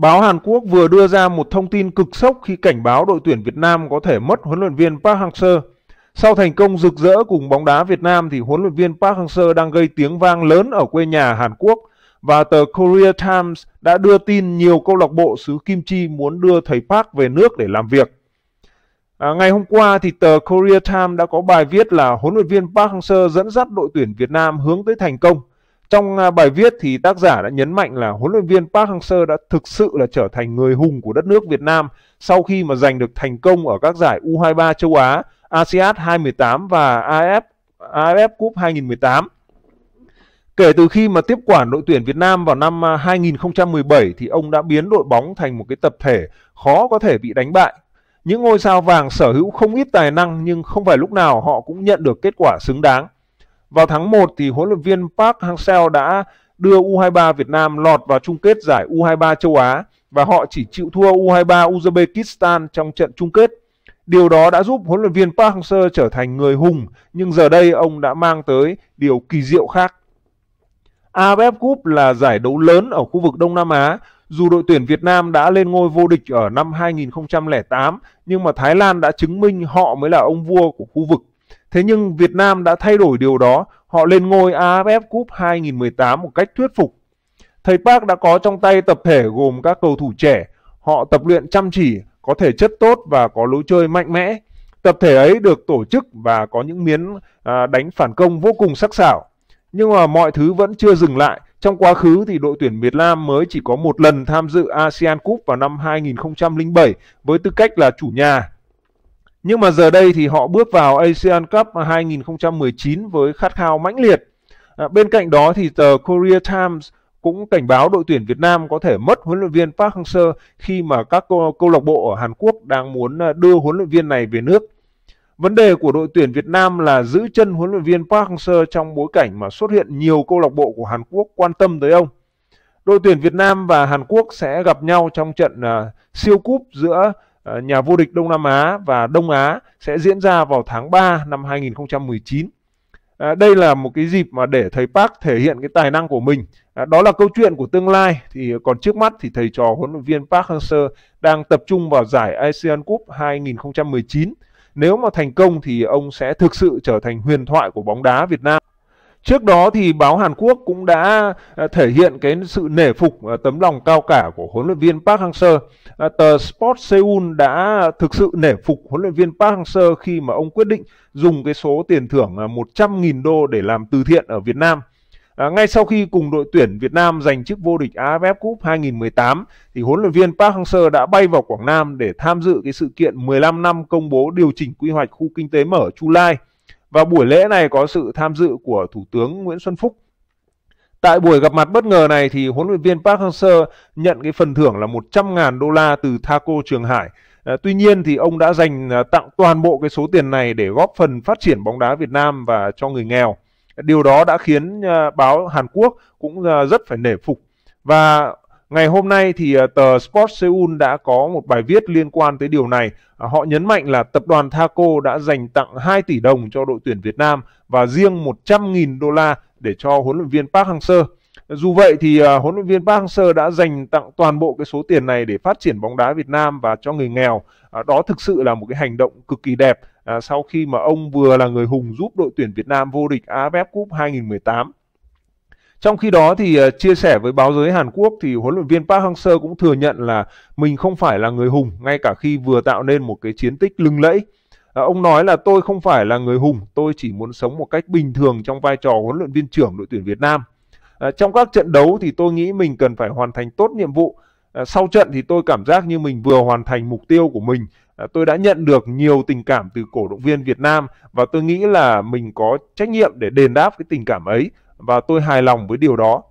Báo Hàn Quốc vừa đưa ra một thông tin cực sốc khi cảnh báo đội tuyển Việt Nam có thể mất huấn luyện viên Park Hang-seo. Sau thành công rực rỡ cùng bóng đá Việt Nam thì huấn luyện viên Park Hang-seo đang gây tiếng vang lớn ở quê nhà Hàn Quốc và tờ Korea Times đã đưa tin nhiều câu lạc bộ xứ Kim Chi muốn đưa thầy Park về nước để làm việc. À, ngày hôm qua thì tờ Korea Times đã có bài viết là huấn luyện viên Park Hang-seo dẫn dắt đội tuyển Việt Nam hướng tới thành công. Trong à, bài viết thì tác giả đã nhấn mạnh là huấn luyện viên Park Hang-seo đã thực sự là trở thành người hùng của đất nước Việt Nam sau khi mà giành được thành công ở các giải U23 châu Á, ASEAN 2018 và AF AFF Cup 2018. Kể từ khi mà tiếp quản đội tuyển Việt Nam vào năm 2017 à, thì ông đã biến đội bóng thành một cái tập thể khó có thể bị đánh bại. Những ngôi sao vàng sở hữu không ít tài năng nhưng không phải lúc nào họ cũng nhận được kết quả xứng đáng. Vào tháng 1 thì huấn luyện viên Park Hang-seo đã đưa U23 Việt Nam lọt vào chung kết giải U23 châu Á và họ chỉ chịu thua U23 Uzbekistan trong trận chung kết. Điều đó đã giúp huấn luyện viên Park Hang-seo trở thành người hùng, nhưng giờ đây ông đã mang tới điều kỳ diệu khác. AFF Cup là giải đấu lớn ở khu vực Đông Nam Á. Dù đội tuyển Việt Nam đã lên ngôi vô địch ở năm 2008, nhưng mà Thái Lan đã chứng minh họ mới là ông vua của khu vực. Thế nhưng Việt Nam đã thay đổi điều đó, họ lên ngôi AFF Cup 2018 một cách thuyết phục. Thầy Park đã có trong tay tập thể gồm các cầu thủ trẻ, họ tập luyện chăm chỉ, có thể chất tốt và có lối chơi mạnh mẽ. Tập thể ấy được tổ chức và có những miếng à, đánh phản công vô cùng sắc sảo. Nhưng mà mọi thứ vẫn chưa dừng lại. Trong quá khứ thì đội tuyển Việt Nam mới chỉ có một lần tham dự ASEAN Cup vào năm 2007 với tư cách là chủ nhà nhưng mà giờ đây thì họ bước vào Asian Cup 2019 với khát khao mãnh liệt. À, bên cạnh đó thì tờ Korea Times cũng cảnh báo đội tuyển Việt Nam có thể mất huấn luyện viên Park Hang-seo khi mà các câu, câu lạc bộ ở Hàn Quốc đang muốn à, đưa huấn luyện viên này về nước. Vấn đề của đội tuyển Việt Nam là giữ chân huấn luyện viên Park Hang-seo trong bối cảnh mà xuất hiện nhiều câu lạc bộ của Hàn Quốc quan tâm tới ông. Đội tuyển Việt Nam và Hàn Quốc sẽ gặp nhau trong trận uh, siêu cúp giữa Ờ, nhà vô địch Đông Nam Á và Đông Á sẽ diễn ra vào tháng 3 năm 2019. À, ờ, đây là một cái dịp mà để thầy Park thể hiện cái tài năng của mình. À, đó là câu chuyện của tương lai. Thì còn trước mắt thì thầy trò huấn luyện viên Park Hang-seo đang tập trung vào giải ASEAN Cup 2019. Nếu mà thành công thì ông sẽ thực sự trở thành huyền thoại của bóng đá Việt Nam. Trước đó thì báo Hàn Quốc cũng đã à, thể hiện cái sự nể phục à, tấm lòng cao cả của huấn luyện viên Park Hang-seo. À, tờ Sport Seoul đã thực sự nể phục huấn luyện viên Park Hang-seo khi mà ông quyết định dùng cái số tiền thưởng 100.000 đô để làm từ thiện ở Việt Nam. À, ngay sau khi cùng đội tuyển Việt Nam giành chức vô địch AFF Cup 2018 thì huấn luyện viên Park Hang-seo đã bay vào Quảng Nam để tham dự cái sự kiện 15 năm công bố điều chỉnh quy hoạch khu kinh tế mở Chu Lai. Và buổi lễ này có sự tham dự của Thủ tướng Nguyễn Xuân Phúc. Tại buổi gặp mặt bất ngờ này thì huấn luyện viên Park Hang-seo nhận cái phần thưởng là 100.000 đô la từ Thaco Trường Hải. À, tuy nhiên thì ông đã dành à, tặng toàn bộ cái số tiền này để góp phần phát triển bóng đá Việt Nam và cho người nghèo. Điều đó đã khiến à, báo Hàn Quốc cũng à, rất phải nể phục. Và Ngày hôm nay thì ờ, tờ Sport Seoul đã có một bài viết liên quan tới điều này. À, họ nhấn mạnh là tập đoàn Thaco đã dành tặng 2 tỷ đồng cho đội tuyển Việt Nam và riêng 100.000 đô la để cho huấn luyện viên Park Hang-seo. Dù vậy thì ờ, huấn luyện viên Park Hang-seo đã dành tặng toàn bộ cái số tiền này để phát triển bóng đá Việt Nam và cho người nghèo. À, đó thực sự là một cái hành động cực kỳ đẹp à, sau khi mà ông vừa là người hùng giúp đội tuyển Việt Nam vô địch AFF Cup 2018 trong khi đó thì ờ, chia sẻ với báo giới Hàn Quốc thì huấn luyện viên Park Hang-seo cũng thừa nhận là mình không phải là người hùng ngay cả khi vừa tạo nên một cái chiến tích lừng lẫy. Ờ, ông nói là tôi không phải là người hùng, tôi chỉ muốn sống một cách bình thường trong vai trò huấn luyện viên trưởng đội tuyển Việt Nam. Ờ, trong các trận đấu thì tôi nghĩ mình cần phải hoàn thành tốt nhiệm vụ. sau trận thì tôi cảm giác như mình vừa hoàn thành mục tiêu của mình. tôi đã nhận được nhiều tình cảm từ cổ động viên Việt Nam và tôi nghĩ là mình có trách nhiệm để đền đáp cái tình cảm ấy và tôi hài lòng với điều đó.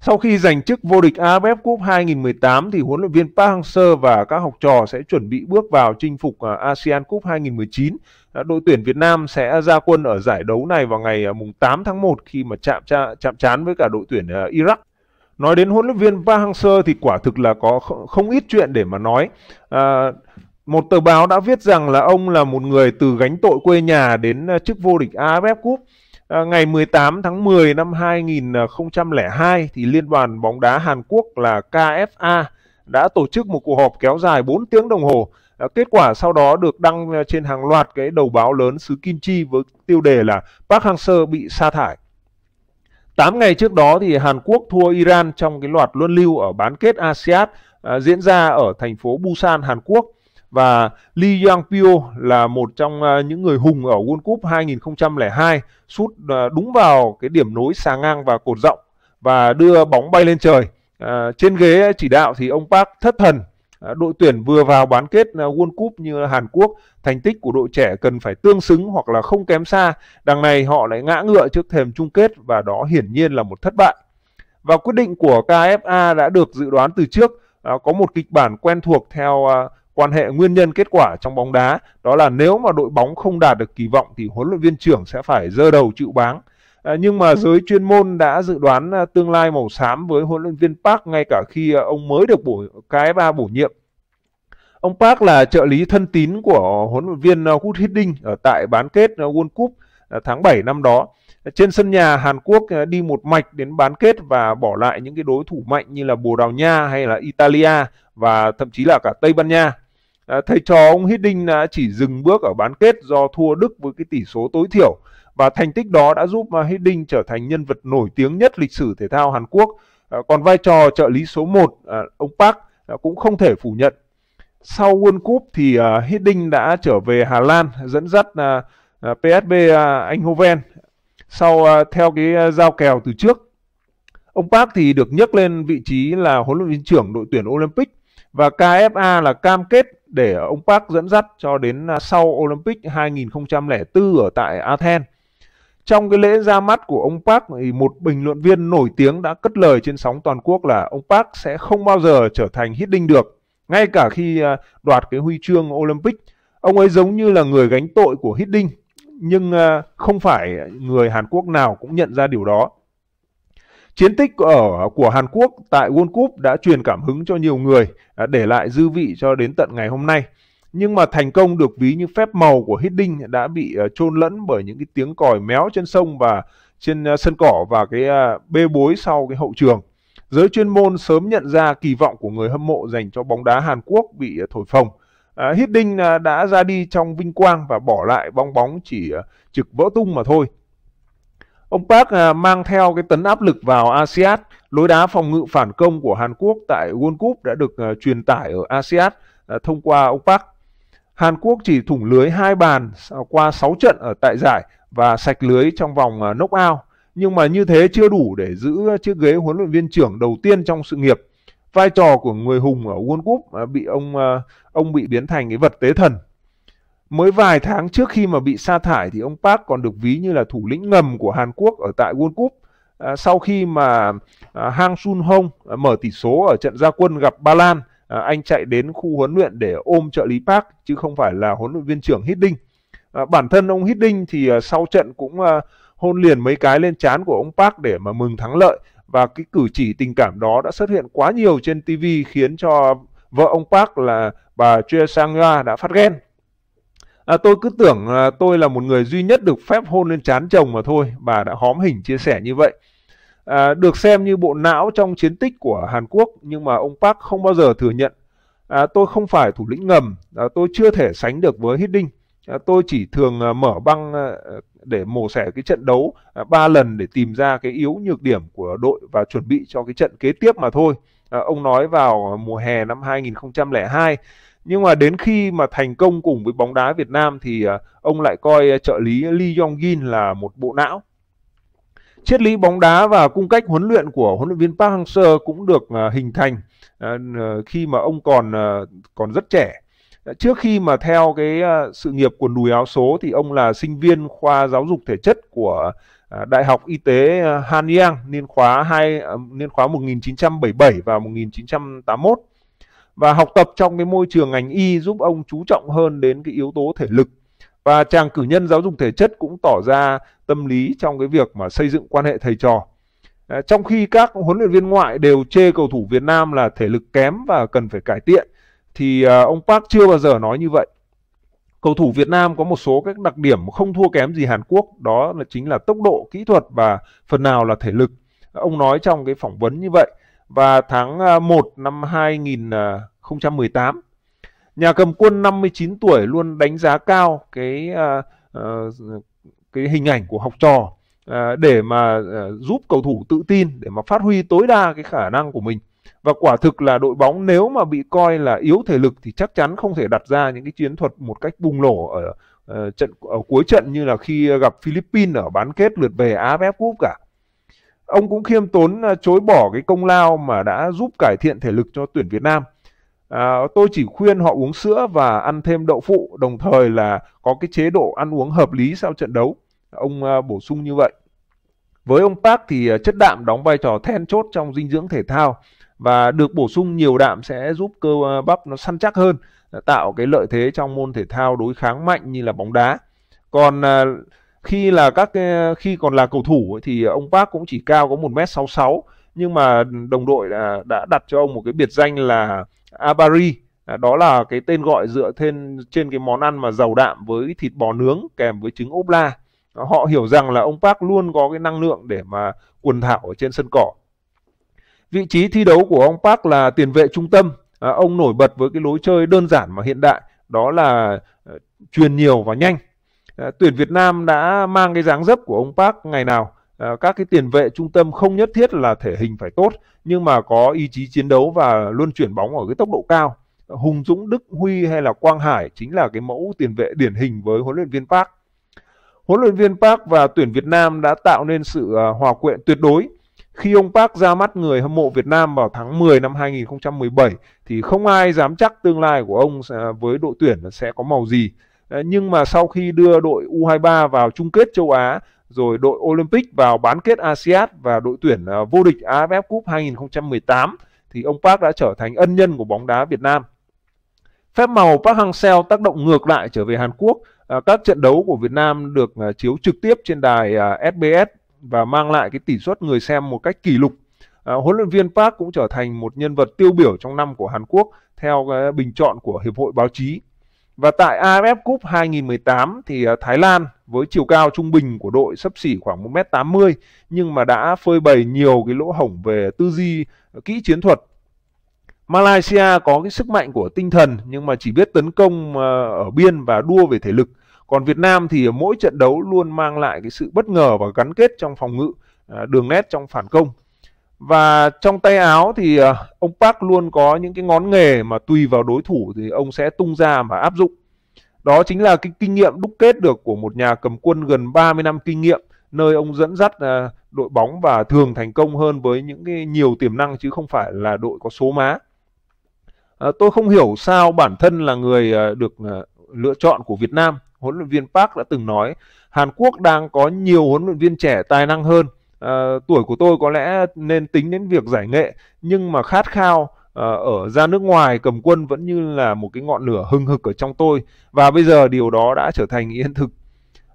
Sau khi giành chức vô địch AFF Cup 2018 thì huấn luyện viên Park Hang-seo và các học trò sẽ chuẩn bị bước vào chinh phục à, ASEAN Cup 2019. À, đội tuyển Việt Nam sẽ ra quân ở giải đấu này vào ngày à, mùng 8 tháng 1 khi mà chạm chạm trán với cả đội tuyển Iraq. Nói đến huấn luyện viên Park Hang-seo thì quả thực là có không ít chuyện để mà nói. À, một tờ báo đã viết rằng là ông là một người từ gánh tội quê nhà đến chức vô địch AFF Cup. À, ngày 18 tháng 10 năm 2002 thì Liên đoàn bóng đá Hàn Quốc là KFA đã tổ chức một cuộc họp kéo dài 4 tiếng đồng hồ. À, kết quả sau đó được đăng trên hàng loạt cái đầu báo lớn xứ Kim Chi với tiêu đề là Park Hang-seo bị sa thải. 8 ngày trước đó thì Hàn Quốc thua Iran trong cái loạt luân lưu ở bán kết ASEAN à, diễn ra ở thành phố Busan, Hàn Quốc và Lee Yang Pyo là một trong à, những người hùng ở World Cup 2002 sút à, đúng vào cái điểm nối sáng ngang và cột rộng và đưa bóng bay lên trời. À, trên ghế chỉ đạo thì ông Park thất thần. À, đội tuyển vừa vào bán kết à, World Cup như Hàn Quốc, thành tích của đội trẻ cần phải tương xứng hoặc là không kém xa. Đằng này họ lại ngã ngựa trước thềm chung kết và đó hiển nhiên là một thất bại. Và quyết định của KFA đã được dự đoán từ trước. À, có một kịch bản quen thuộc theo quan hệ nguyên nhân kết quả trong bóng đá đó là nếu mà đội bóng không đạt được kỳ vọng thì huấn luyện viên trưởng sẽ phải dơ đầu chịu báng À, nhưng mà ừ. giới chuyên môn đã dự đoán à, tương lai màu xám với huấn luyện viên Park ngay cả khi à, ông mới được bổ ba bổ nhiệm. Ông Park là trợ lý thân tín của huấn luyện viên à, Wood Hiddink ở tại bán kết World Cup tháng 7 năm đó. Trên sân nhà Hàn Quốc đi một mạch đến bán kết và bỏ lại những cái đối thủ mạnh như là Bồ Đào Nha hay là Italia và thậm chí là cả Tây Ban Nha. À, thầy trò ông Hiddink đã chỉ dừng bước ở bán kết do thua Đức với cái tỷ số tối thiểu và thành tích đó đã giúp à, Hiddink trở thành nhân vật nổi tiếng nhất lịch sử thể thao Hàn Quốc. À, còn vai trò trợ lý số 1 à, ông Park à, cũng không thể phủ nhận. Sau World Cup thì à, Hiddink đã trở về Hà Lan dẫn dắt à, à PSV à, Eindhoven sau à, theo cái à, giao kèo từ trước. Ông Park thì được nhấc lên vị trí là huấn luyện viên trưởng đội tuyển Olympic và KFA là cam kết để ông Park dẫn dắt cho đến à, sau Olympic 2004 ở tại Athens. Trong cái lễ ra mắt của ông Park thì một bình luận viên nổi tiếng đã cất lời trên sóng toàn quốc là ông Park sẽ không bao giờ trở thành Hiddink được, ngay cả khi à, đoạt cái huy chương Olympic. Ông ấy giống như là người gánh tội của Hiddink, nhưng à, không phải người Hàn Quốc nào cũng nhận ra điều đó. Chiến tích ở của Hàn Quốc tại World Cup đã truyền cảm hứng cho nhiều người, à, để lại dư vị cho đến tận ngày hôm nay. Nhưng mà thành công được ví như phép màu của Hiddink đã bị à, chôn lẫn bởi những cái tiếng còi méo trên sông và trên à, sân cỏ và cái bê bối sau cái hậu trường. Giới chuyên môn sớm nhận ra kỳ vọng của người hâm mộ dành cho bóng đá Hàn Quốc bị thổi phồng. À, Hiddink đã ra đi trong vinh quang và bỏ lại bong bóng chỉ trực vỡ tung mà thôi. Ông Park à, mang theo cái tấn áp lực vào ASEAN. Lối đá phòng ngự phản công của Hàn Quốc tại World Cup đã được à, truyền tải ở ASEAN à, thông qua ông Park. Hàn Quốc chỉ thủng lưới hai bàn qua 6 trận ở tại giải và sạch lưới trong vòng knockout. Nhưng mà như thế chưa đủ để giữ chiếc ghế huấn luyện viên trưởng đầu tiên trong sự nghiệp. Vai trò của người hùng ở World Cup bị ông ông bị biến thành cái vật tế thần Mới vài tháng trước khi mà bị sa thải thì ông Park còn được ví như là thủ lĩnh ngầm của Hàn Quốc ở tại World Cup à, sau khi mà à, Hang Sun Hong à, mở tỷ số ở trận gia quân gặp Ba Lan, à, anh chạy đến khu huấn luyện để ôm trợ lý Park chứ không phải là huấn luyện viên trưởng Hiddink. À, bản thân ông Hiddink thì à, sau trận cũng à, hôn liền mấy cái lên chán của ông Park để mà mừng thắng lợi và cái cử chỉ tình cảm đó đã xuất hiện quá nhiều trên TV khiến cho vợ ông Park là bà Choi Sang-ra đã phát ghen À, tôi cứ tưởng à, tôi là một người duy nhất được phép hôn lên chán chồng mà thôi, bà đã hóm hình chia sẻ như vậy. À, được xem như bộ não trong chiến tích của Hàn Quốc nhưng mà ông Park không bao giờ thừa nhận. À, tôi không phải thủ lĩnh ngầm, à, tôi chưa thể sánh được với Hiddink. À, tôi chỉ thường à, mở băng à, để mổ xẻ cái trận đấu à, 3 lần để tìm ra cái yếu nhược điểm của đội và chuẩn bị cho cái trận kế tiếp mà thôi. À, ông nói vào mùa hè năm 2002 nhưng mà đến khi mà thành công cùng với bóng đá Việt Nam thì à, ông lại coi à, trợ lý Lee Yong gin là một bộ não triết lý bóng đá và cung cách huấn luyện của huấn luyện viên Park Hang-seo cũng được à, hình thành khi mà ông còn còn rất trẻ. Trước khi mà theo cái sự nghiệp của núi áo số thì ông là sinh viên khoa giáo dục thể chất của Đại học Y tế Hanyang niên khóa 2 niên khóa 1977 và 1981 và học tập trong cái môi trường ngành y giúp ông chú trọng hơn đến cái yếu tố thể lực và chàng cử nhân giáo dục thể chất cũng tỏ ra tâm lý trong cái việc mà xây dựng quan hệ thầy trò à, trong khi các huấn luyện viên ngoại đều chê cầu thủ Việt Nam là thể lực kém và cần phải cải thiện thì à, ông Park chưa bao giờ nói như vậy cầu thủ Việt Nam có một số các đặc điểm không thua kém gì Hàn Quốc đó là chính là tốc độ kỹ thuật và phần nào là thể lực ông nói trong cái phỏng vấn như vậy và tháng 1 à, năm 2000 2018. Nhà cầm quân 59 tuổi luôn đánh giá cao cái uh, uh, cái hình ảnh của học trò uh, để mà uh, giúp cầu thủ tự tin để mà phát huy tối đa cái khả năng của mình. Và quả thực là đội bóng nếu mà bị coi là yếu thể lực thì chắc chắn không thể đặt ra những cái chiến thuật một cách bùng nổ ở uh, trận ở cuối trận như là khi gặp Philippines ở bán kết lượt về AFF Cup cả. Ông cũng khiêm tốn chối bỏ cái công lao mà đã giúp cải thiện thể lực cho tuyển Việt Nam. À, tôi chỉ khuyên họ uống sữa và ăn thêm đậu phụ đồng thời là có cái chế độ ăn uống hợp lý sau trận đấu. Ông à, bổ sung như vậy. Với ông Park thì à, chất đạm đóng vai trò then chốt trong dinh dưỡng thể thao và được bổ sung nhiều đạm sẽ giúp cơ à, bắp nó săn chắc hơn, à, tạo cái lợi thế trong môn thể thao đối kháng mạnh như là bóng đá. Còn à, khi là các khi còn là cầu thủ thì ông Park cũng chỉ cao có 1 m sáu nhưng mà đồng đội đã đặt cho ông một cái biệt danh là abari à, đó là cái tên gọi dựa trên trên cái món ăn mà giàu đạm với thịt bò nướng kèm với trứng ốp la họ hiểu rằng là ông Park luôn có cái năng lượng để mà quần thảo ở trên sân cỏ vị trí thi đấu của ông Park là tiền vệ trung tâm à, ông nổi bật với cái lối chơi đơn giản mà hiện đại đó là ờ, truyền nhiều và nhanh à, tuyển Việt Nam đã mang cái dáng dấp của ông Park ngày nào Ờ, các cái tiền vệ trung tâm không nhất thiết là thể hình phải tốt nhưng mà có ý chí chiến đấu và luôn chuyển bóng ở cái tốc độ cao Hùng Dũng Đức Huy hay là Quang Hải chính là cái mẫu tiền vệ điển hình với huấn luyện viên Park. Huấn luyện viên Park và tuyển Việt Nam đã tạo nên sự ờ, hòa quyện tuyệt đối. Khi ông Park ra mắt người hâm mộ Việt Nam vào tháng 10 năm 2017 thì không ai dám chắc tương lai của ông với đội tuyển sẽ có màu gì. Ờ, nhưng mà sau khi đưa đội U23 vào chung kết châu Á rồi đội Olympic vào bán kết ASEAN và đội tuyển à, vô địch AFF Cup 2018 thì ông Park đã trở thành ân nhân của bóng đá Việt Nam. Phép màu Park Hang-seo tác động ngược lại trở về Hàn Quốc, à, các trận đấu của Việt Nam được à, chiếu trực tiếp trên đài SBS và mang lại cái tỷ suất người xem một cách kỷ lục. huấn luyện viên Park cũng trở thành một nhân vật tiêu biểu trong năm của Hàn Quốc theo cái bình chọn của Hiệp hội Báo chí. Và tại AFF Cup 2018 thì ờ, Thái Lan với chiều cao trung bình của đội sấp xỉ khoảng 1m80 nhưng mà đã phơi bày nhiều cái lỗ hổng về tư duy ờ, kỹ chiến thuật. Malaysia có cái sức mạnh của tinh thần nhưng mà chỉ biết tấn công ờ, ở biên và đua về thể lực. Còn Việt Nam thì mỗi trận đấu luôn mang lại cái sự bất ngờ và gắn kết trong phòng ngự, đường nét trong phản công và trong tay áo thì ờ, ông Park luôn có những cái ngón nghề mà tùy vào đối thủ thì ông sẽ tung ra và áp dụng. Đó chính là cái kinh nghiệm đúc kết được của một nhà cầm quân gần 30 năm kinh nghiệm nơi ông dẫn dắt ờ, đội bóng và thường thành công hơn với những cái nhiều tiềm năng chứ không phải là đội có số má. Ờ, tôi không hiểu sao bản thân là người được lựa chọn của Việt Nam, huấn luyện viên Park đã từng nói Hàn Quốc đang có nhiều huấn luyện viên trẻ tài năng hơn à, tuổi của tôi có lẽ nên tính đến việc giải nghệ nhưng mà khát khao à, ở ra nước ngoài cầm quân vẫn như là một cái ngọn lửa hừng hực ở trong tôi và bây giờ điều đó đã trở thành hiện thực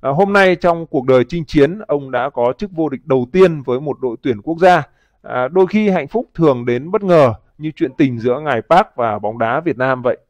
à, hôm nay trong cuộc đời chinh chiến ông đã có chức vô địch đầu tiên với một đội tuyển quốc gia à, đôi khi hạnh phúc thường đến bất ngờ như chuyện tình giữa ngài Park và bóng đá Việt Nam vậy